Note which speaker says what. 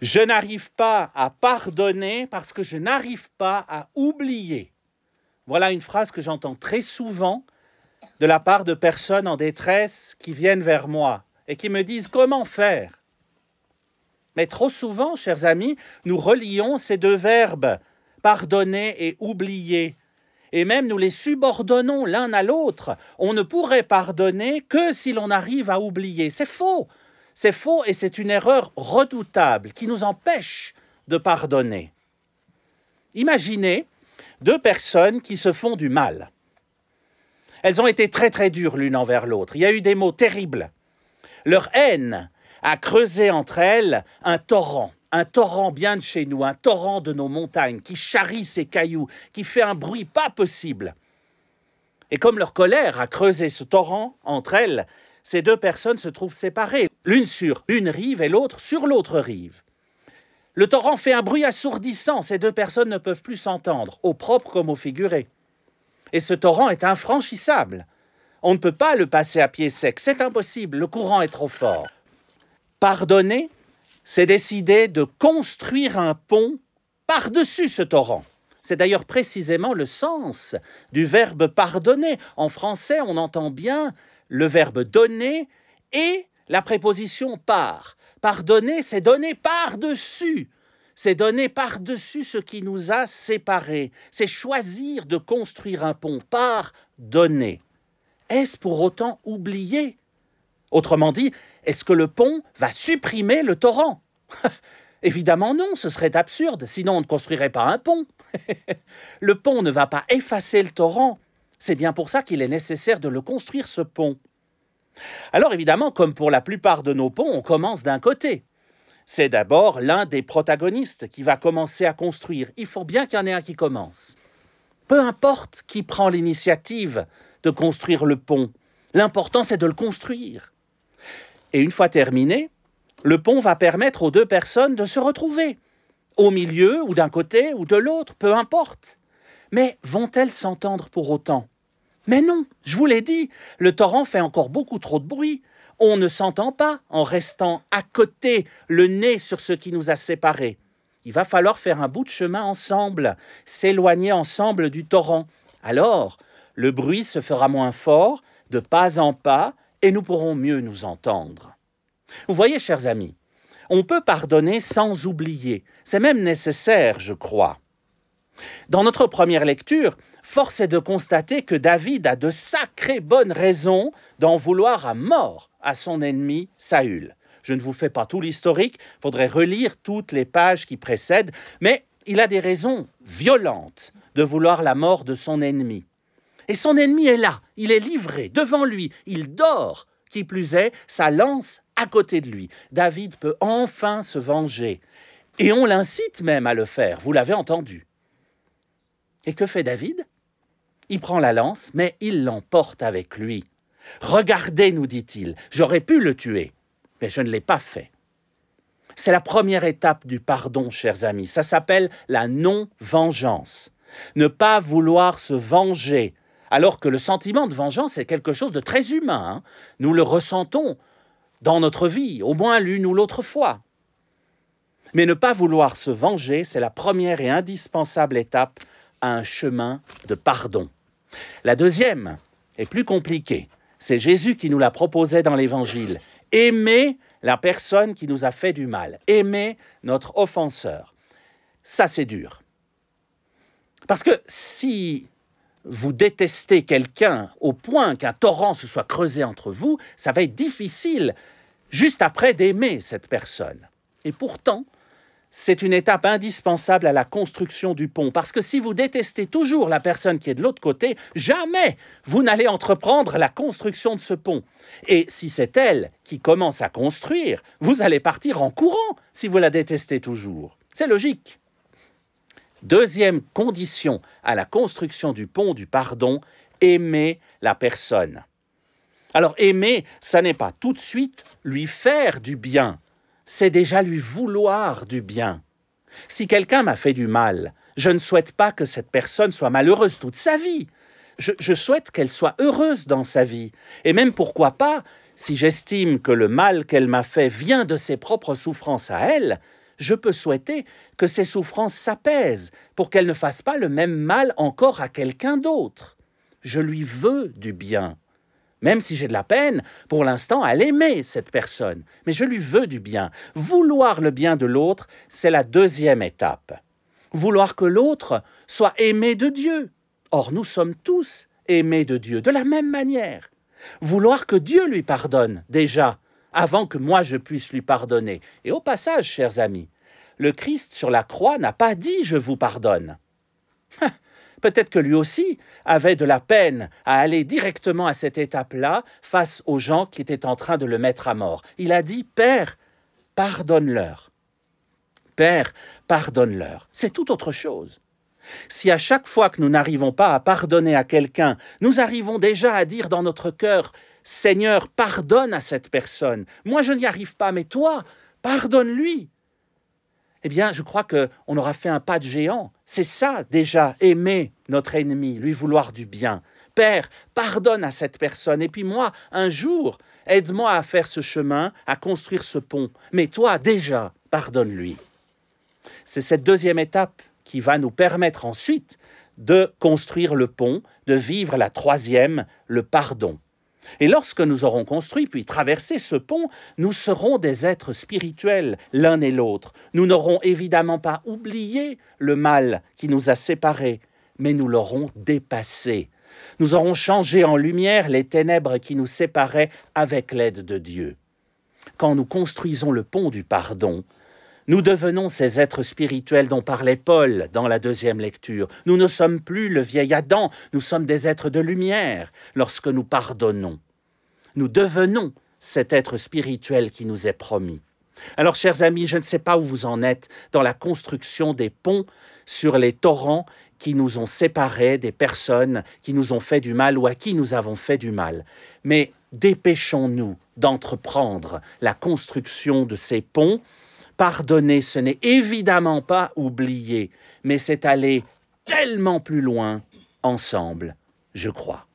Speaker 1: Je n'arrive pas à pardonner parce que je n'arrive pas à oublier. Voilà une phrase que j'entends très souvent de la part de personnes en détresse qui viennent vers moi et qui me disent comment faire. Mais trop souvent, chers amis, nous relions ces deux verbes, pardonner et oublier, et même nous les subordonnons l'un à l'autre. On ne pourrait pardonner que si l'on arrive à oublier. C'est faux. C'est faux et c'est une erreur redoutable qui nous empêche de pardonner. Imaginez deux personnes qui se font du mal. Elles ont été très très dures l'une envers l'autre. Il y a eu des mots terribles. Leur haine a creusé entre elles un torrent, un torrent bien de chez nous, un torrent de nos montagnes qui charrie ses cailloux, qui fait un bruit pas possible. Et comme leur colère a creusé ce torrent entre elles, ces deux personnes se trouvent séparées, l'une sur une rive et l'autre sur l'autre rive. Le torrent fait un bruit assourdissant, ces deux personnes ne peuvent plus s'entendre, au propre comme au figuré. Et ce torrent est infranchissable. On ne peut pas le passer à pied sec, c'est impossible, le courant est trop fort. Pardonner, c'est décider de construire un pont par-dessus ce torrent. C'est d'ailleurs précisément le sens du verbe pardonner. En français, on entend bien le verbe donner et la préposition par. Par c'est donner par-dessus. C'est donner par-dessus ce qui nous a séparés. C'est choisir de construire un pont par donner. Est-ce pour autant oublier Autrement dit, est-ce que le pont va supprimer le torrent Évidemment non, ce serait absurde, sinon on ne construirait pas un pont. le pont ne va pas effacer le torrent, c'est bien pour ça qu'il est nécessaire de le construire, ce pont. Alors évidemment, comme pour la plupart de nos ponts, on commence d'un côté. C'est d'abord l'un des protagonistes qui va commencer à construire. Il faut bien qu'il y en ait un qui commence. Peu importe qui prend l'initiative de construire le pont, l'important c'est de le construire. Et une fois terminé, le pont va permettre aux deux personnes de se retrouver, au milieu ou d'un côté ou de l'autre, peu importe. Mais vont-elles s'entendre pour autant Mais non, je vous l'ai dit, le torrent fait encore beaucoup trop de bruit. On ne s'entend pas en restant à côté, le nez sur ce qui nous a séparés. Il va falloir faire un bout de chemin ensemble, s'éloigner ensemble du torrent. Alors, le bruit se fera moins fort, de pas en pas, et nous pourrons mieux nous entendre. Vous voyez, chers amis, on peut pardonner sans oublier. C'est même nécessaire, je crois. Dans notre première lecture, force est de constater que David a de sacrées bonnes raisons d'en vouloir à mort à son ennemi Saül. Je ne vous fais pas tout l'historique, faudrait relire toutes les pages qui précèdent, mais il a des raisons violentes de vouloir la mort de son ennemi. Et son ennemi est là, il est livré devant lui, il dort, qui plus est, sa lance à côté de lui. David peut enfin se venger. Et on l'incite même à le faire, vous l'avez entendu. Et que fait David Il prend la lance, mais il l'emporte avec lui. Regardez, nous dit-il, j'aurais pu le tuer, mais je ne l'ai pas fait. C'est la première étape du pardon, chers amis. Ça s'appelle la non-vengeance. Ne pas vouloir se venger, alors que le sentiment de vengeance est quelque chose de très humain. Hein. Nous le ressentons dans notre vie, au moins l'une ou l'autre fois. Mais ne pas vouloir se venger, c'est la première et indispensable étape un chemin de pardon. La deuxième est plus compliquée. C'est Jésus qui nous la proposait dans l'Évangile. Aimer la personne qui nous a fait du mal. Aimer notre offenseur. Ça, c'est dur. Parce que si vous détestez quelqu'un au point qu'un torrent se soit creusé entre vous, ça va être difficile juste après d'aimer cette personne. Et pourtant, c'est une étape indispensable à la construction du pont, parce que si vous détestez toujours la personne qui est de l'autre côté, jamais vous n'allez entreprendre la construction de ce pont. Et si c'est elle qui commence à construire, vous allez partir en courant si vous la détestez toujours. C'est logique. Deuxième condition à la construction du pont du pardon, aimer la personne. Alors aimer, ça n'est pas tout de suite lui faire du bien, c'est déjà lui vouloir du bien. Si quelqu'un m'a fait du mal, je ne souhaite pas que cette personne soit malheureuse toute sa vie. Je, souhaite qu'elle soit heureuse dans sa vie. Et même pourquoi pas, si j'estime que le mal qu'elle m'a fait vient de ses propres souffrances à elle, je peux souhaiter que ses souffrances s'apaisent pour qu'elle ne fasse pas le même mal encore à quelqu'un d'autre. Je lui veux du bien même si j'ai de la peine pour l'instant à l'aimer, cette personne. Mais je lui veux du bien. Vouloir le bien de l'autre, c'est la deuxième étape. Vouloir que l'autre soit aimé de Dieu. Or, nous sommes tous aimés de Dieu de la même manière. Vouloir que Dieu lui pardonne déjà, avant que moi je puisse lui pardonner. Et au passage, chers amis, le Christ sur la croix n'a pas dit je vous pardonne. Peut-être que lui aussi avait de la peine à aller directement à cette étape-là face aux gens qui étaient en train de le mettre à mort. Il a dit, Père, pardonne-leur. Père, pardonne-leur. C'est tout autre chose. Si à chaque fois que nous n'arrivons pas à pardonner à quelqu'un, nous arrivons déjà à dire dans notre cœur, Seigneur, pardonne à cette personne. Moi, je n'y arrive pas, mais toi, pardonne-lui. Eh bien, je crois qu'on aura fait un pas de géant c'est ça déjà, aimer notre ennemi, lui vouloir du bien. Père, pardonne à cette personne. Et puis moi, un jour, aide-moi à faire ce chemin, à construire ce pont. Mais toi, déjà, pardonne-lui. C'est cette deuxième étape qui va nous permettre ensuite de construire le pont, de vivre la troisième, le pardon. Et lorsque nous aurons construit puis traversé ce pont, nous serons des êtres spirituels l'un et l'autre. Nous n'aurons évidemment pas oublié le mal qui nous a séparés, mais nous l'aurons dépassé. Nous aurons changé en lumière les ténèbres qui nous séparaient avec l'aide de Dieu. Quand nous construisons le pont du pardon, nous devenons ces êtres spirituels dont parlait Paul dans la deuxième lecture. Nous ne sommes plus le vieil Adam, nous sommes des êtres de lumière lorsque nous pardonnons. Nous devenons cet être spirituel qui nous est promis. Alors, chers amis, je ne sais pas où vous en êtes dans la construction des ponts sur les torrents qui nous ont séparés des personnes qui nous ont fait du mal ou à qui nous avons fait du mal. Mais dépêchons-nous d'entreprendre la construction de ces ponts Pardonner, ce n'est évidemment pas oublier, mais c'est aller tellement plus loin ensemble, je crois.